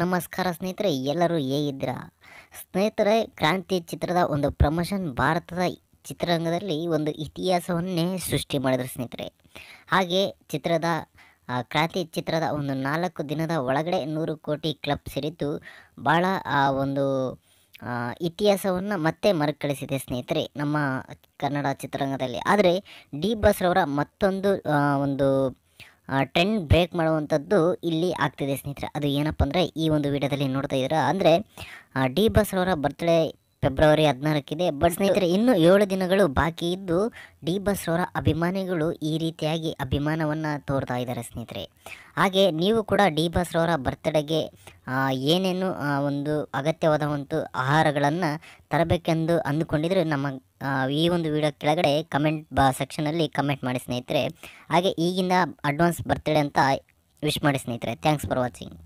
ನಮಸ್ಕಾರ ಸ್ನೇಹಿತರೆ ಎಲ್ಲರೂ ಹೇಗಿದ್ದೀರಾ ಸ್ನೇಹಿತರೆ ಕ್ರಾಂತಿ ಚಿತ್ರದ ಒಂದು ಪ್ರಮೋಷನ್ ಭಾರತದ ಚಿತ್ರರಂಗದಲ್ಲಿ ಒಂದು ಇತಿಹಾಸವನ್ನೇ ಸೃಷ್ಟಿ ಮಾಡಿದ್ರು ಸ್ನೇಹಿತರೆ ಹಾಗೆ ಚಿತ್ರದ ಕ್ರಾಂತಿ ಚಿತ್ರದ ಒಂದು ನಾಲ್ಕು ದಿನದ ಒಳಗಡೆ ನೂರು ಕೋಟಿ ಕ್ಲಬ್ ಸೇರಿದ್ದು ಭಾಳ ಒಂದು ಇತಿಹಾಸವನ್ನು ಮತ್ತೆ ಮರುಕಳಿಸಿದೆ ಸ್ನೇಹಿತರೆ ನಮ್ಮ ಕನ್ನಡ ಚಿತ್ರರಂಗದಲ್ಲಿ ಆದರೆ ಡಿ ಬಸ್ರವರ ಮತ್ತೊಂದು ಒಂದು ಟ್ರೆಂಡ್ ಬ್ರೇಕ್ ಮಾಡುವಂಥದ್ದು ಇಲ್ಲಿ ಆಗ್ತಿದೆ ಸ್ನೇಹಿತರೆ ಅದು ಏನಪ್ಪ ಅಂದರೆ ಈ ಒಂದು ವಿಡಿಯೋದಲ್ಲಿ ನೋಡ್ತಾ ಇದ್ದೀರಾ ಅಂದರೆ ಡಿ ಬಸ್ರವರ ಬರ್ತ್ಡೇ ಫೆಬ್ರವರಿ ಹದಿನಾಲ್ಕಿದೆ ಬಟ್ ಸ್ನೇಹಿತರೆ ಇನ್ನೂ ಏಳು ದಿನಗಳು ಬಾಕಿ ಇದ್ದು ಡಿ ಬಸ್ರವರ ಅಭಿಮಾನಿಗಳು ಈ ರೀತಿಯಾಗಿ ಅಭಿಮಾನವನ್ನು ತೋರ್ತಾ ಇದ್ದಾರೆ ಸ್ನೇಹಿತರೆ ಹಾಗೆ ನೀವು ಕೂಡ ಡಿ ಬಸ್ರವರ ಬರ್ತ್ಡೇಗೆ ಏನೇನು ಒಂದು ಅಗತ್ಯವಾದ ಒಂದು ಆಹಾರಗಳನ್ನು ತರಬೇಕೆಂದು ಅಂದುಕೊಂಡಿದ್ರೆ ನಮ್ಮ ಈ ಒಂದು ವಿಡಿಯೋ ಕೆಳಗಡೆ ಕಮೆಂಟ್ ಬಾ ಸೆಕ್ಷನಲ್ಲಿ ಕಮೆಂಟ್ ಮಾಡಿ ಸ್ನೇಹಿತರೆ ಹಾಗೆ ಈಗಿನ ಅಡ್ವಾನ್ಸ್ ಬರ್ತಡೆ ಅಂತ ವಿಶ್ ಮಾಡಿ ಸ್ನೇಹಿತರೆ ಥ್ಯಾಂಕ್ಸ್ ಫಾರ್ ವಾಚಿಂಗ್